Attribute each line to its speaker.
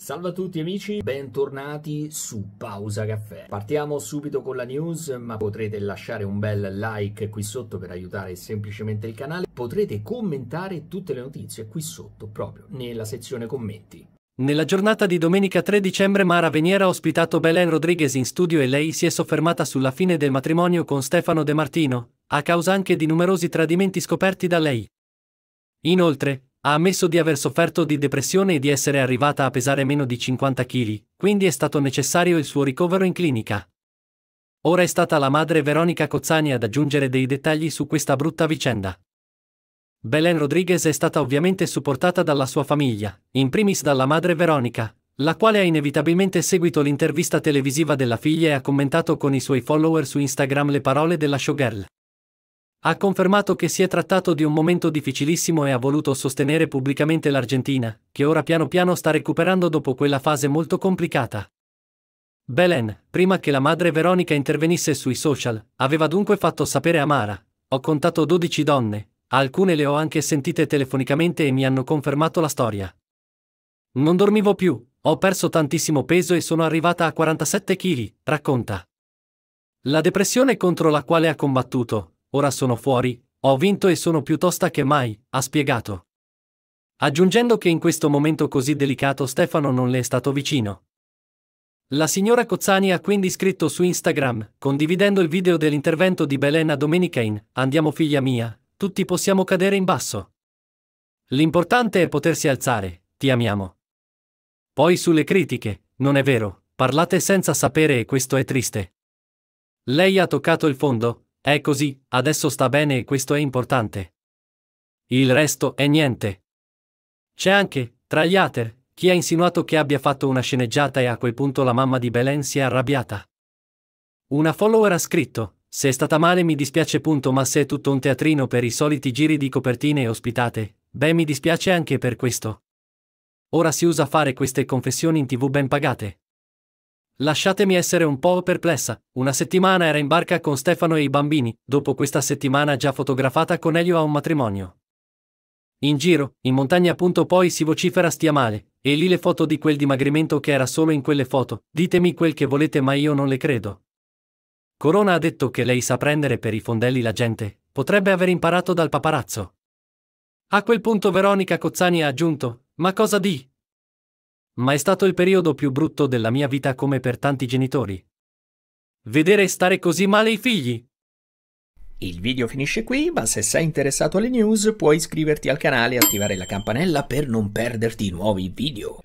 Speaker 1: Salve a tutti amici, bentornati su Pausa Caffè. Partiamo subito con la news, ma potrete lasciare un bel like qui sotto per aiutare semplicemente il canale. Potrete commentare tutte le notizie qui sotto, proprio nella sezione commenti.
Speaker 2: Nella giornata di domenica 3 dicembre Mara Veniera ha ospitato Belen Rodriguez in studio e lei si è soffermata sulla fine del matrimonio con Stefano De Martino, a causa anche di numerosi tradimenti scoperti da lei. Inoltre, ha ammesso di aver sofferto di depressione e di essere arrivata a pesare meno di 50 kg, quindi è stato necessario il suo ricovero in clinica. Ora è stata la madre Veronica Cozzani ad aggiungere dei dettagli su questa brutta vicenda. Belen Rodriguez è stata ovviamente supportata dalla sua famiglia, in primis dalla madre Veronica, la quale ha inevitabilmente seguito l'intervista televisiva della figlia e ha commentato con i suoi follower su Instagram le parole della showgirl. Ha confermato che si è trattato di un momento difficilissimo e ha voluto sostenere pubblicamente l'Argentina, che ora piano piano sta recuperando dopo quella fase molto complicata. Belen, prima che la madre Veronica intervenisse sui social, aveva dunque fatto sapere a Mara, ho contato 12 donne, alcune le ho anche sentite telefonicamente e mi hanno confermato la storia. Non dormivo più, ho perso tantissimo peso e sono arrivata a 47 kg, racconta. La depressione contro la quale ha combattuto, ora sono fuori, ho vinto e sono più tosta che mai, ha spiegato. Aggiungendo che in questo momento così delicato Stefano non le è stato vicino. La signora Cozzani ha quindi scritto su Instagram, condividendo il video dell'intervento di Belena Domenicain, Andiamo figlia mia, tutti possiamo cadere in basso. L'importante è potersi alzare, ti amiamo. Poi sulle critiche, non è vero, parlate senza sapere e questo è triste. Lei ha toccato il fondo, è così, adesso sta bene e questo è importante. Il resto è niente. C'è anche, tra gli hater, chi ha insinuato che abbia fatto una sceneggiata e a quel punto la mamma di Belen si è arrabbiata. Una follower ha scritto, se è stata male mi dispiace punto ma se è tutto un teatrino per i soliti giri di copertine e ospitate, beh mi dispiace anche per questo. Ora si usa fare queste confessioni in tv ben pagate. Lasciatemi essere un po' perplessa. Una settimana era in barca con Stefano e i bambini, dopo questa settimana già fotografata con Elio a un matrimonio. In giro, in montagna appunto poi si vocifera stia male, e lì le foto di quel dimagrimento che era solo in quelle foto, ditemi quel che volete ma io non le credo. Corona ha detto che lei sa prendere per i fondelli la gente, potrebbe aver imparato dal paparazzo. A quel punto Veronica Cozzani ha aggiunto, ma cosa di? Ma è stato il periodo più brutto della mia vita come per tanti genitori. Vedere stare
Speaker 1: così male i figli. Il video finisce qui, ma se sei interessato alle news puoi iscriverti al canale e attivare la campanella per non perderti nuovi video.